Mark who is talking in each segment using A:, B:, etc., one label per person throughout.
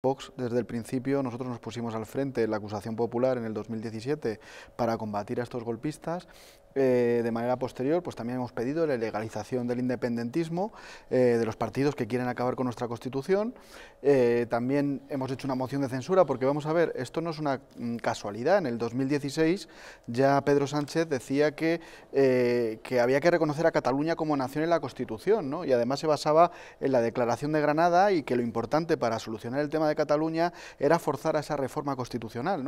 A: Vox, desde el principio, nosotros nos pusimos al frente la acusación popular en el 2017 para combatir a estos golpistas eh, de manera posterior, pues también hemos pedido la legalización del independentismo, eh, de los partidos que quieren acabar con nuestra Constitución. Eh, también hemos hecho una moción de censura, porque vamos a ver, esto no es una mm, casualidad. En el 2016 ya Pedro Sánchez decía que, que había que reconocer a Cataluña como nación en la Constitución, y además se basaba en la Declaración de Granada y que lo importante para solucionar el tema de Cataluña era forzar a esa reforma constitucional.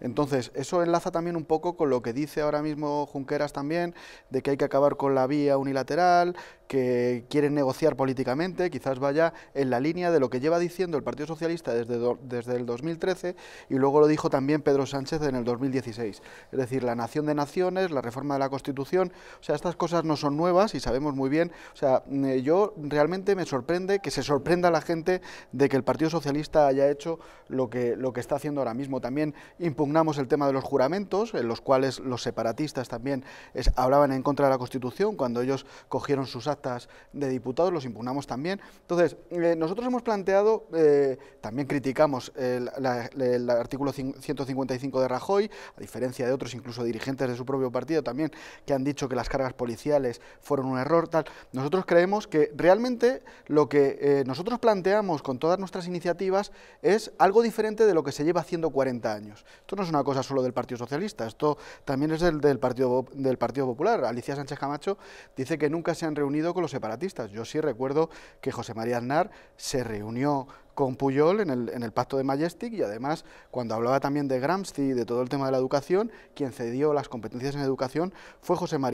A: Entonces, eso enlaza también un poco con lo que dice ahora mismo Junqueras también, de que hay que acabar con la vía unilateral, que quieren negociar políticamente, quizás vaya en la línea de lo que lleva diciendo el Partido Socialista desde, desde el 2013 y luego lo dijo también Pedro Sánchez en el 2016. Es decir, la nación de naciones, la reforma de la Constitución, o sea, estas cosas no son nuevas y sabemos muy bien, o sea, mm, eh, yo realmente me sorprende que se sorprenda la gente de que el Partido Socialista haya hecho lo que, lo que está haciendo ahora mismo. También impugnamos el tema de los juramentos, en los cuales los separatistas también hablaban en contra de la Constitución cuando ellos cogieron sus actos de diputados, los impugnamos también. Entonces, eh, nosotros hemos planteado, eh, también criticamos el, artículo 155 de Rajoy, a diferencia de otros, incluso dirigentes de su propio partido también, que han dicho que las cargas policiales fueron un error, tal. Nosotros creemos que realmente lo que eh, nosotros planteamos con todas nuestras iniciativas es algo diferente de lo que se lleva haciendo 40 años. Esto no es una cosa solo del Partido Socialista, esto también es del, partido, del partido Popular. Alicia Sánchez Camacho dice que nunca se han reunido con los separatistas. Yo sí recuerdo que José María Aznar se reunió con Puyol en el, en el pacto de Majestic y además cuando hablaba también de Gramsci y de todo el tema de la educación, quien cedió las competencias en educación fue José María